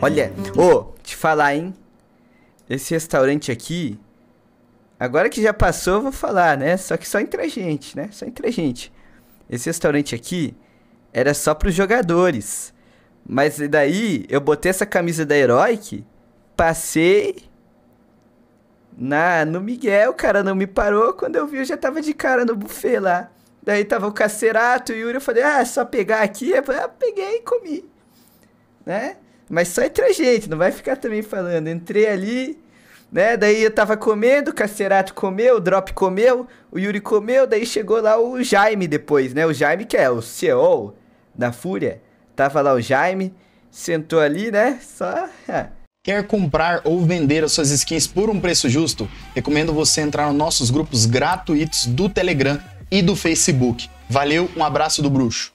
Olha, ô, oh, te falar, hein? Esse restaurante aqui. Agora que já passou, eu vou falar, né? Só que só entre a gente, né? Só entre a gente. Esse restaurante aqui era só pros jogadores. Mas daí eu botei essa camisa da Heroic, passei na no Miguel, o cara não me parou, quando eu vi eu já tava de cara no buffet lá. Daí tava o cacerato e o Yuri, eu falei, ah, é só pegar aqui. Eu falei, ah, peguei e comi, né? Mas só entre a gente, não vai ficar também falando. Entrei ali, né? Daí eu tava comendo, o Cacerato comeu, o Drop comeu, o Yuri comeu, daí chegou lá o Jaime depois, né? O Jaime que é o CEO da Fúria. Tava lá o Jaime, sentou ali, né? Só. É. Quer comprar ou vender as suas skins por um preço justo? Recomendo você entrar nos nossos grupos gratuitos do Telegram e do Facebook. Valeu, um abraço do bruxo.